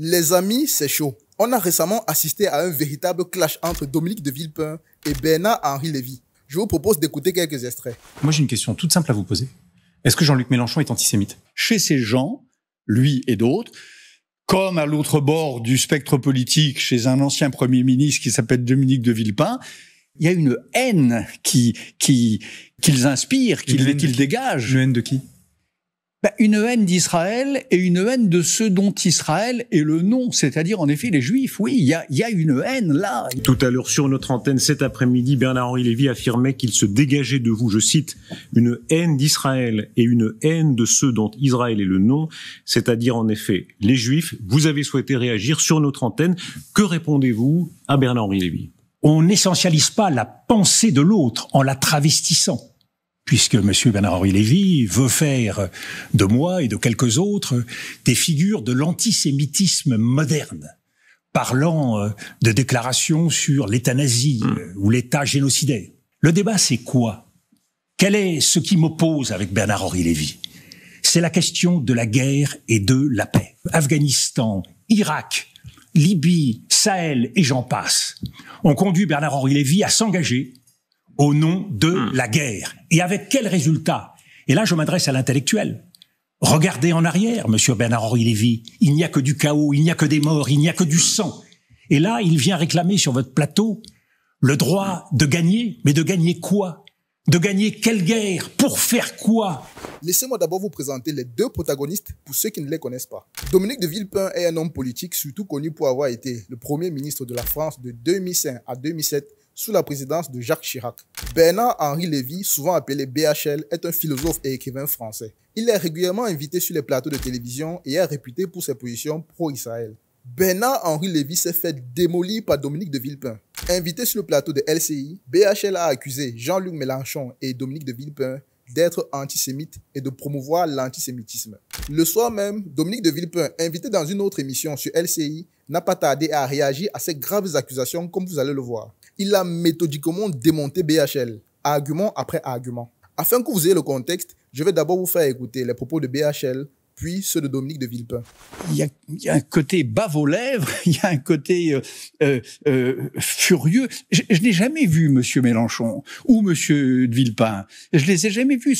Les amis, c'est chaud. On a récemment assisté à un véritable clash entre Dominique de Villepin et Bernard Henri Lévy. Je vous propose d'écouter quelques extraits. Moi, j'ai une question toute simple à vous poser. Est-ce que Jean-Luc Mélenchon est antisémite Chez ces gens, lui et d'autres, comme à l'autre bord du spectre politique, chez un ancien Premier ministre qui s'appelle Dominique de Villepin, il y a une haine qui, qu'ils inspirent, qu'ils, qu'ils dégagent. Une haine de qui bah, une haine d'Israël et une haine de ceux dont Israël est le nom, c'est-à-dire en effet les Juifs. Oui, il y a, y a, une haine là. Tout à l'heure sur notre antenne cet après-midi, Bernard-Henri Lévy affirmait qu'il se dégageait de vous, je cite, une haine d'Israël et une haine de ceux dont Israël est le nom, c'est-à-dire en effet les Juifs. Vous avez souhaité réagir sur notre antenne. Que répondez-vous à Bernard-Henri Lévy On n'essentialise pas la pensée de l'autre en la travestissant puisque M. Bernard-Henri Lévy veut faire de moi et de quelques autres des figures de l'antisémitisme moderne parlant euh, de déclarations sur l'état nazi hmm. euh, ou l'État génocidaire. Le débat, c'est quoi Quel est ce qui m'oppose avec Bernard-Henri Lévy C'est la question de la guerre et de la paix. Afghanistan, Irak, Libye, Sahel et j'en passe ont conduit Bernard-Henri Lévy à s'engager au nom de hmm. la guerre. Et avec quel résultat Et là, je m'adresse à l'intellectuel. Regardez en arrière, monsieur Bernard-Henri Lévy. Il n'y a que du chaos, il n'y a que des morts, il n'y a que du sang. Et là, il vient réclamer sur votre plateau le droit de gagner. Mais de gagner quoi De gagner quelle guerre Pour faire quoi Laissez-moi d'abord vous présenter les deux protagonistes pour ceux qui ne les connaissent pas. Dominique de Villepin est un homme politique surtout connu pour avoir été le premier ministre de la France de 2005 à 2007 sous la présidence de Jacques Chirac. Bernard-Henri Lévy, souvent appelé BHL, est un philosophe et écrivain français. Il est régulièrement invité sur les plateaux de télévision et est réputé pour ses positions pro-Israël. Bernard-Henri Lévy s'est fait démolir par Dominique de Villepin. Invité sur le plateau de LCI, BHL a accusé Jean-Luc Mélenchon et Dominique de Villepin d'être antisémites et de promouvoir l'antisémitisme. Le soir même, Dominique de Villepin, invité dans une autre émission sur LCI, n'a pas tardé à réagir à ces graves accusations comme vous allez le voir il a méthodiquement démonté BHL, argument après argument. Afin que vous ayez le contexte, je vais d'abord vous faire écouter les propos de BHL, puis ceux de Dominique de Villepin. Il y a, un côté bave aux lèvres, il y a un côté euh, euh, euh, furieux. Je, n'ai jamais vu M. Mélenchon ou M. de Villepin. Je les ai jamais vus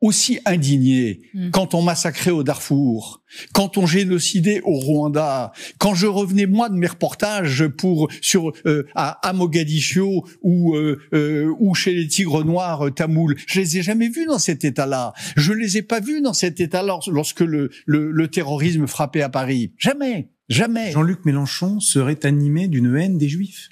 aussi indigné hmm. quand on massacrait au Darfour, quand on génocidait au Rwanda, quand je revenais moi de mes reportages pour sur euh, à, Mogadiscio ou euh, euh, ou chez les tigres noirs tamouls, je les ai jamais vus dans cet état-là. Je les ai pas vus dans cet état-là lorsque le, le terrorisme frappait à Paris. Jamais, jamais. Jean-Luc Mélenchon serait animé d'une haine des Juifs.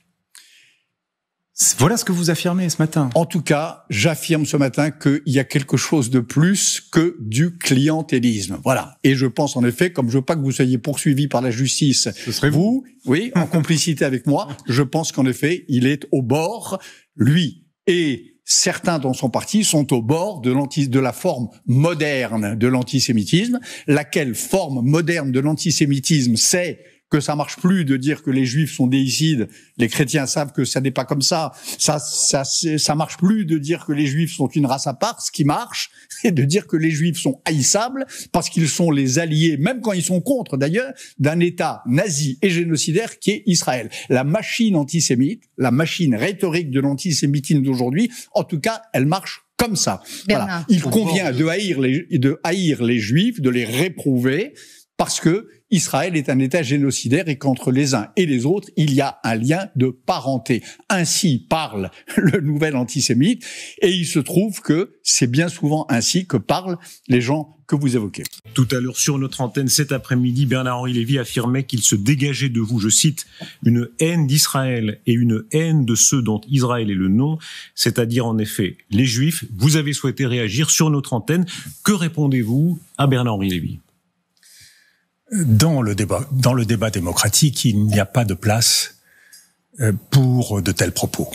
Voilà ce que vous affirmez ce matin. En tout cas, j'affirme ce matin qu'il y a quelque chose de plus que du clientélisme. Voilà. Et je pense en effet, comme je veux pas que vous soyez poursuivi par la justice, vous, oui, en complicité avec moi, je pense qu'en effet, il est au bord, lui et certains dans son parti sont au bord de, de la forme moderne de l'antisémitisme, laquelle forme moderne de l'antisémitisme, c'est que ça marche plus de dire que les juifs sont déicides, les chrétiens savent que ça n'est pas comme ça, ça, ça, ça marche plus de dire que les juifs sont une race à part, ce qui marche, c'est de dire que les juifs sont haïssables parce qu'ils sont les alliés, même quand ils sont contre d'ailleurs, d'un État nazi et génocidaire qui est Israël. La machine antisémite, la machine rhétorique de l'antisémitisme d'aujourd'hui, en tout cas, elle marche comme ça. Il convient de haïr, les, de haïr les juifs, de les réprouver, parce que Israël est un État génocidaire et qu'entre les uns et les autres, il y a un lien de parenté. Ainsi parle le nouvel antisémite, et il se trouve que c'est bien souvent ainsi que parlent les gens que vous évoquez. Tout à l'heure sur notre antenne cet après-midi, Bernard-Henri Lévy affirmait qu'il se dégageait de vous, je cite, une haine d'Israël et une haine de ceux dont Israël est le nom, c'est-à-dire en effet les Juifs. Vous avez souhaité réagir sur notre antenne. Que répondez-vous à Bernard-Henri Lévy dans le débat, démocratique, il n'y a pas de place euh, pour de tels propos.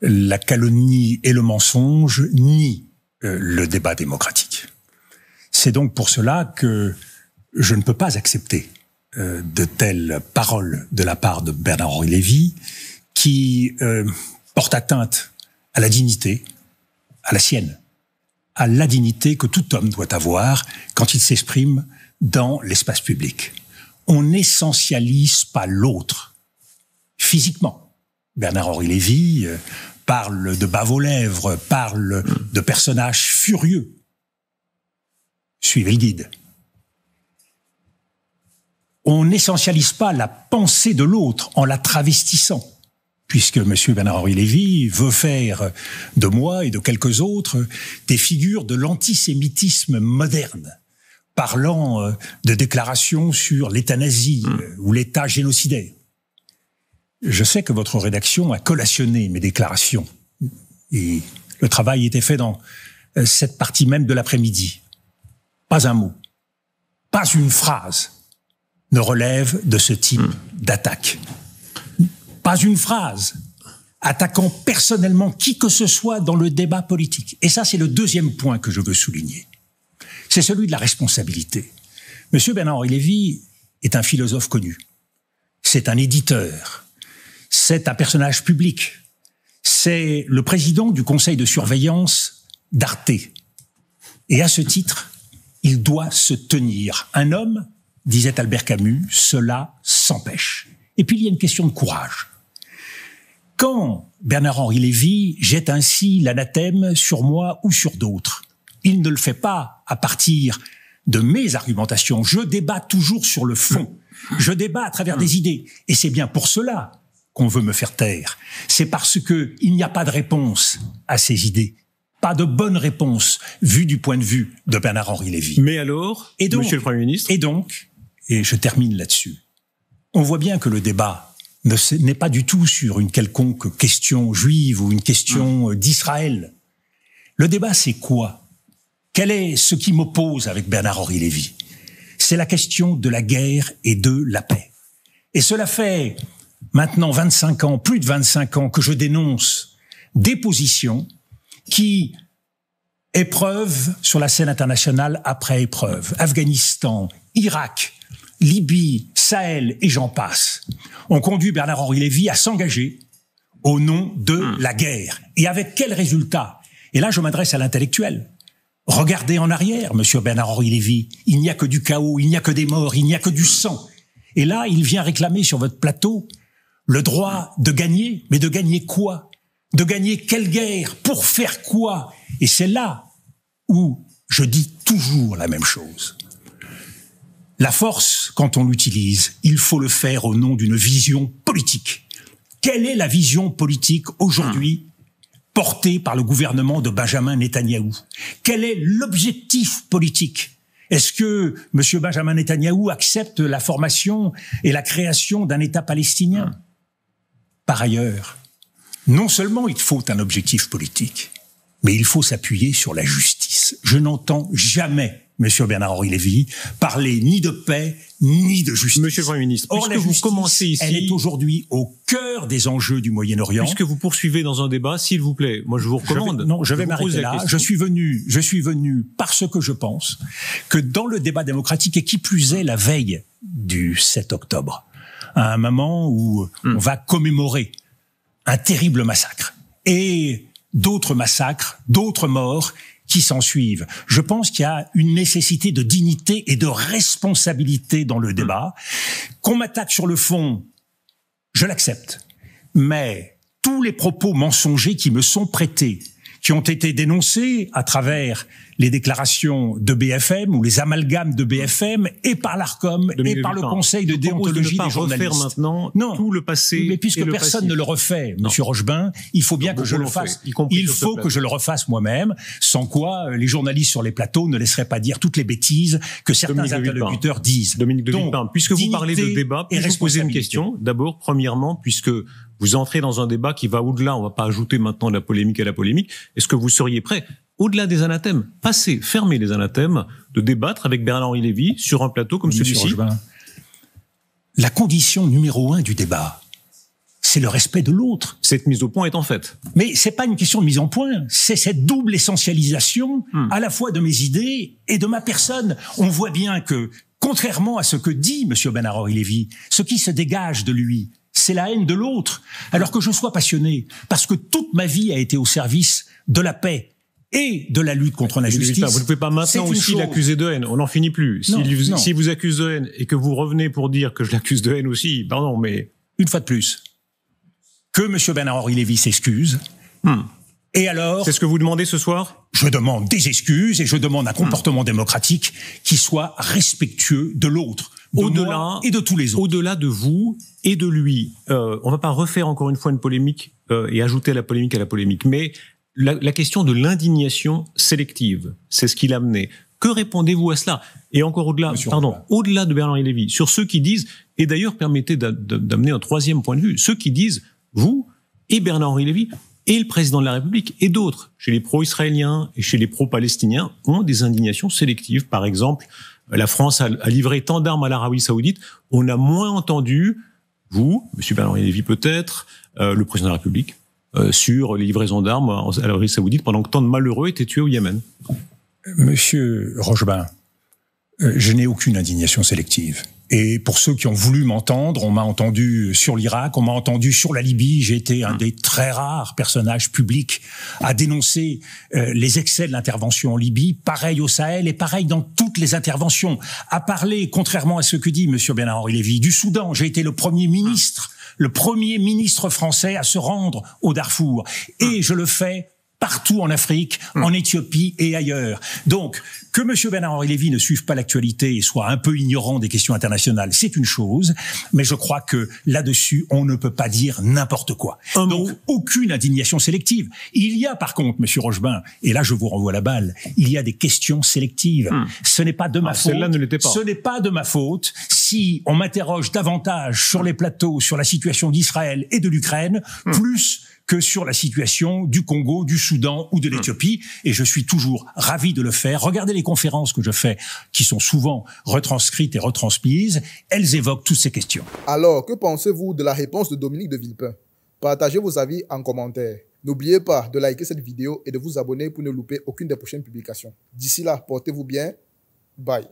La calomnie et le mensonge nient euh, le débat démocratique. C'est donc pour cela que je ne peux pas accepter euh, de telles paroles de la part de Bernard-Henri Lévy qui porte atteinte à la dignité, à la sienne, à la dignité que tout homme doit avoir quand il s'exprime dans l'espace public. On n'essentialise pas l'autre physiquement. Bernard-Henri Lévy euh, parle de bave lèvres, parle de personnages furieux. Suivez le guide. On n'essentialise pas la pensée de l'autre en la travestissant puisque M. Bernard-Henri Lévy veut faire de moi et de quelques autres des figures de l'antisémitisme moderne parlant euh, de déclarations sur l'État nazi hmm. euh, ou l'État génocidaire. Je sais que votre rédaction a collationné mes déclarations. Et le travail était fait dans euh, cette partie même de l'après-midi. Pas un mot, pas une phrase ne relève de ce type hmm. d'attaque. Pas une phrase attaquant personnellement qui que ce soit dans le débat politique. Et ça, c'est le deuxième point que je veux souligner c'est celui de la responsabilité. Monsieur Bernard-Henri Lévy est un philosophe connu. C'est un éditeur. C'est un personnage public. C'est le président du conseil de surveillance d'Arte. Et à ce titre, il doit se tenir. Un homme, disait Albert Camus, cela s'empêche. Et puis il y a une question de courage. Quand Bernard-Henri Lévy jette ainsi l'anathème sur moi ou sur d'autres, il ne le fait pas à partir de mes argumentations. Je débat toujours sur le fond. Je débat à travers des idées. Et c'est bien pour cela qu'on veut me faire taire. C'est parce que il n'y a pas de réponse à ces idées. Pas de bonne réponse vue du point de vue de Bernard-Henri Lévy. Mais alors, monsieur le Premier ministre Et donc, et je termine là-dessus, on voit bien que le débat n'est pas du tout sur une quelconque question juive ou une question euh, d'Israël. Le débat, c'est quoi quel est ce qui m'oppose avec Bernard-Henri Lévy C'est la question de la guerre et de la paix. Et cela fait maintenant 25 ans, plus de 25 ans, que je dénonce des positions qui épreuve sur la scène internationale après épreuve. Afghanistan, Irak, Libye, Sahel et j'en passe. ont conduit Bernard-Henri Lévy à s'engager au nom de hum. la guerre. Et avec quel résultat Et là, je m'adresse à l'intellectuel. Regardez en arrière, monsieur Bernard-Henri Lévy. Il n'y a que du chaos, il n'y a que des morts, il n'y a que du sang. Et là, il vient réclamer sur votre plateau le droit de gagner. Mais de gagner quoi? De gagner quelle guerre? Pour faire quoi? Et c'est là où je dis toujours la même chose. La force, quand on l'utilise, il faut le faire au nom d'une vision politique. Quelle est la vision politique aujourd'hui porté par le gouvernement de Benjamin Netanyahu, Quel est l'objectif politique est-ce que M. Benjamin Netanyahu accepte la formation et la création d'un État palestinien Par ailleurs, non seulement il faut un objectif politique, mais il faut s'appuyer sur la justice. Je n'entends jamais Monsieur Bernard-Henri Lévy, parler ni de paix ni de justice. Monsieur le Premier ministre, puisque vous commencez ici, elle est aujourd'hui au cœur des enjeux du Moyen-Orient. que vous poursuivez dans un débat, s'il vous plaît, moi je vous recommande. non, je, vais m'arrêter là. Je suis venu, je suis venu parce que je pense que dans le débat démocratique et qui plus est la veille du 7 octobre, à un moment où on va commémorer un terrible massacre et d'autres massacres, d'autres morts qui s'ensuivent. Je pense qu'il y a une nécessité de dignité et de responsabilité dans le débat. Qu'on m'attaque sur le fond, je l'accepte. Mais tous les propos mensongers qui me sont prêtés, qui ont été dénoncés à travers les déclarations de BFM ou les amalgames de BFM et par l'Arcom et par le Conseil de déontologie ne pas des journalistes. maintenant non. tout le passé. Mais puisque personne ne le refait, Monsieur Rochebin, il faut bien que je le fasse. il faut que je le refasse moi-même, sans quoi euh, les journalistes sur les plateaux ne laisseraient pas dire toutes les bêtises que certains interlocuteurs disent. Dominique de Donc, Villepin, puisque vous parlez de débat, puis je poser une question. D'abord, premièrement, puisque vous entrez dans un débat qui va au-delà, on ne va pas ajouter maintenant de la polémique à la polémique, est-ce que vous seriez prêt au-delà des anathèmes, passer, fermer les anathèmes, de débattre avec Bernard-Henri Lévy sur un plateau comme celui-ci La condition numéro un du débat, c'est le respect de l'autre. Cette mise au point est en fait. Mais c'est pas une question de mise en point, c'est cette double essentialisation hmm. à la fois de mes idées et de ma personne. On voit bien que, contrairement à ce que dit M. Bernard-Henri Lévy, ce qui se dégage de lui, c'est la haine de l'autre. Alors que je sois passionné, parce que toute ma vie a été au service de la paix, et de la lutte contre l'injustice. Vous ne pouvez pas maintenant aussi l'accuser de haine. On n'en finit plus. S'il si vous accuse de haine et que vous revenez pour dire que je l'accuse de haine aussi, pardon, ben mais... Une fois de plus, que M. Bernard-Henri Lévy s'excuse. Hmm. Et alors C'est ce que vous demandez ce soir Je demande des excuses et je demande un hmm. comportement démocratique qui soit respectueux de l'autre, au-delà et de tous les autres. Au-delà de vous et de lui, euh, on ne va pas refaire encore une fois une polémique euh, et ajouter la polémique à la polémique, mais la, question de l'indignation sélective, c'est ce qu'il a mené. Que répondez-vous à cela Et encore au-delà, pardon, au-delà de Bernard henri Lévy, sur ceux qui disent, et d'ailleurs permettez d'amener un troisième point de vue, ceux qui disent, vous et Bernard-Henri Lévy et le président de la République et d'autres, chez les pro-israéliens et chez les pro-palestiniens, ont des indignations sélectives. Par exemple, la France a, livré tant d'armes à l'Arabie saoudite, on a moins entendu, vous, monsieur Bernard-Henri Lévy peut-être, euh, le président de la République, euh, sur les livraisons d'armes à l'Arabie saoudite pendant que tant de malheureux étaient tués au Yémen. Monsieur Rochebin, euh, je n'ai aucune indignation sélective. Et pour ceux qui ont voulu m'entendre, on m'a entendu sur l'Irak, on m'a entendu sur la Libye. J'ai été un hmm. des très rares personnages publics à dénoncer euh, les excès de l'intervention en Libye, pareil au Sahel et pareil dans toutes les interventions. À parler, contrairement à ce que dit Monsieur Bernard-Henri Lévy, du Soudan. J'ai été le premier ministre le premier ministre français à se rendre au Darfour. Et je le fais partout en Afrique, hmm. en Éthiopie et ailleurs. Donc, que M. Bernard-Henri Lévy ne suive pas l'actualité et soit un peu ignorant des questions internationales, c'est une chose, mais je crois que là-dessus, on ne peut pas dire n'importe quoi. Donc, aucune indignation sélective. Il y a par contre, M. Rochebin, et là je vous renvoie la balle, il y a des questions sélectives. Hmm. Ce n'est pas de ma ah, faute. Ce n'est pas de ma faute si on m'interroge davantage sur les plateaux, sur la situation d'Israël et de l'Ukraine, hmm. plus que sur la situation du Congo, du Soudan ou de hmm. l'Éthiopie. Et je suis toujours ravi de le faire. Regardez les conférences que je fais, qui sont souvent retranscrites et retransmises. Elles évoquent toutes ces questions. Alors, que pensez-vous de la réponse de Dominique de Villepin Partagez vos avis en commentaire. N'oubliez pas de liker cette vidéo et de vous abonner pour ne louper aucune des prochaines publications. D'ici là, portez-vous bien. Bye.